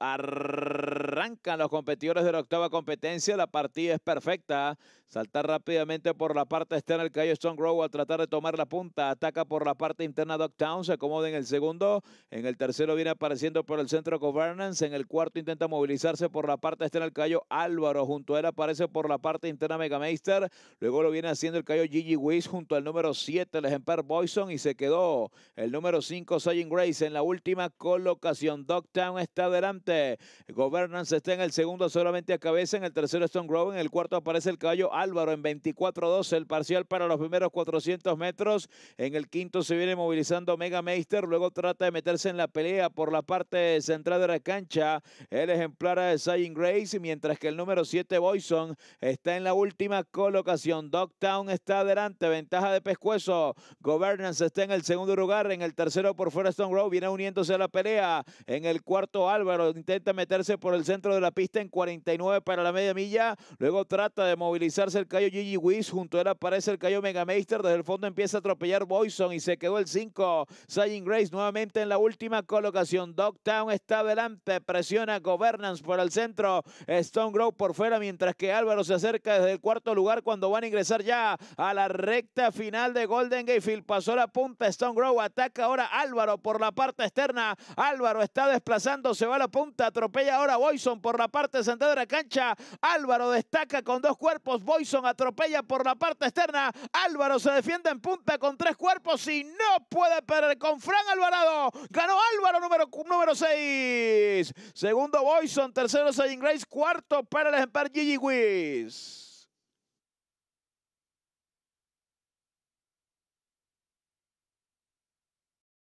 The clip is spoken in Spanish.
Arrancan los competidores de la octava competencia. La partida es perfecta. Saltar rápidamente por la parte externa del Cayo Stone Grove al tratar de tomar la punta. Ataca por la parte interna Docktown. Se acomoda en el segundo. En el tercero viene apareciendo por el centro Governance. En el cuarto intenta movilizarse por la parte externa del Cayo Álvaro. Junto a él aparece por la parte interna Megameister. Luego lo viene haciendo el Cayo Gigi Wiz junto al número 7, el ejemplar Boyson. Y se quedó el número 5, Sajin Grace. En la última colocación, Docktown está adelante. Governance está en el segundo solamente a cabeza. En el tercero Stone Grove. En el cuarto aparece el caballo Álvaro en 24-12. El parcial para los primeros 400 metros. En el quinto se viene movilizando Mega Meister. Luego trata de meterse en la pelea por la parte central de la cancha. El ejemplar de Saying Grace. Mientras que el número 7 Boyson está en la última colocación. Dogtown está adelante. Ventaja de pescuezo. Governance está en el segundo lugar. En el tercero por fuera Stone Grove. Viene uniéndose a la pelea. En el cuarto Álvaro intenta meterse por el centro de la pista en 49 para la media milla. Luego trata de movilizarse el Cayo Gigi Wiz. Junto a él aparece el Mega Megameister. Desde el fondo empieza a atropellar Boyson y se quedó el 5. saying Grace nuevamente en la última colocación. Dogtown está adelante. Presiona Governance por el centro. Stone Grow por fuera mientras que Álvaro se acerca desde el cuarto lugar cuando van a ingresar ya a la recta final de Golden Gatefield. Pasó la punta. Stone Grow ataca ahora Álvaro por la parte externa. Álvaro está desplazándose se va a la punta, atropella ahora Boyson por la parte central de la cancha. Álvaro destaca con dos cuerpos, Boyson atropella por la parte externa. Álvaro se defiende en punta con tres cuerpos y no puede perder con Fran Alvarado. Ganó Álvaro número 6. Segundo Boyson, tercero Saying Grace, cuarto para el Gigi